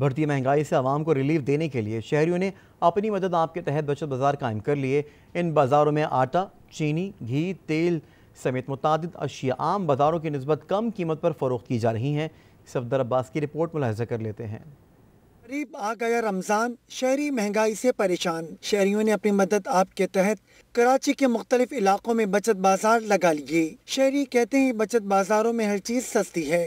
बढ़ती महंगाई से आवाम को रिलीफ देने के लिए शहरियों ने अपनी मदद आपके तहत बचत बाजार कायम कर लिए इन बाज़ारों में आटा चीनी घी तेल समेत मुतद अशिया आम बाज़ारों की नस्बत कम कीमत पर फ़रोख्त की जा रही हैं सफदर अब्बास की रिपोर्ट मुलाजा कर लेते हैं करीब आ गया रमज़ान शहरी महंगाई से परेशान शहरियों ने अपनी मदद आपके तहत कराची के मुख्तलिफ इलाकों में बचत बाजार लगा लिए शहरी कहते हैं बचत बाजारों में हर चीज़ सस्ती है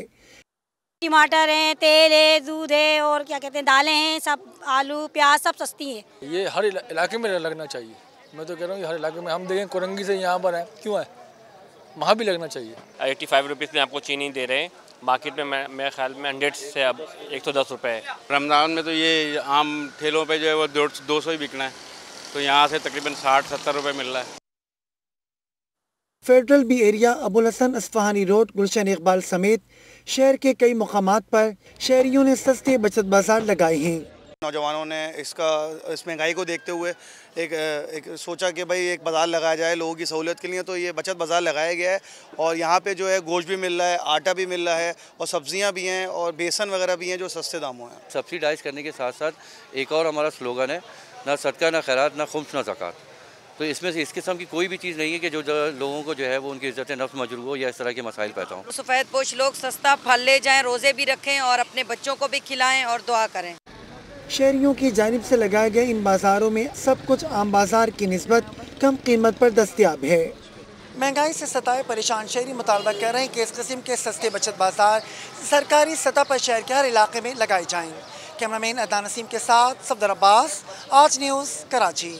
टमाटर हैं तेल है दूध है और क्या कहते हैं दालें हैं सब आलू प्याज सब सस्ती है ये हर इलाके में लगना चाहिए मैं तो कह रहा हूँ हर इलाके में हम देखें कुरंगी से यहाँ पर है क्यों है वहाँ भी लगना चाहिए एट्टी फाइव रुपीज़ में आपको चीनी दे रहे हैं मार्केट में मेरे ख्याल में हंड्रेड से अब एक सौ दस रुपये रमज़ान में तो ये आम ठेलों पे जो है वो दो सौ ही बिकना है तो यहाँ से तकरीबन साठ सत्तर रुपये मिल रहा है federal B area Abul Hasan Isphahani road Gulshan Iqbal समेत शहर के कई मकाम पर शहरियों ने सस्ते बचत बाजार लगाए हैं नौजवानों ने इसका इस महंगाई को देखते हुए एक एक सोचा कि भाई एक बाज़ार लगाया जाए लोगों की सहूलियत के लिए तो ये बचत बाज़ार लगाया गया है और यहाँ पे जो है गोश्त भी मिल रहा है आटा भी मिल रहा है और सब्जियाँ भी हैं और बेसन वगैरह भी हैं जो सस्ते दामों हैं सब्सिडाइज़ करने के साथ साथ एक और हमारा स्लोगन है ना सदका ना खैरात ना खुम्स ना जक़ात तो इसमें से इस किस्म की कोई भी चीज़ नहीं है कि जो लोगों को जो है वो उनकी इज्जत नफ्स मजरू हो या इस तरह के मसाइल पैदा हों सफ़ेद पोश लोग सस्ता फल ले जाएँ रोज़े भी रखें और अपने बच्चों को भी खिलाएँ और दुआ करें शहरीों की जानब से लगाए गए इन बाज़ारों में सब कुछ आम बाज़ार की नस्बत कम कीमत पर दस्तियाब है महंगाई से सताए परेशान शहरी मुतालबा कर रहे हैं कि इस किस्म के सस्ते बचत बाजार सरकारी सतह पर शहर के हर इलाके में लगाए जाएँ कैमरामैन अदा नसीम के साथ सफदर अब्बास आज न्यूज़ कराची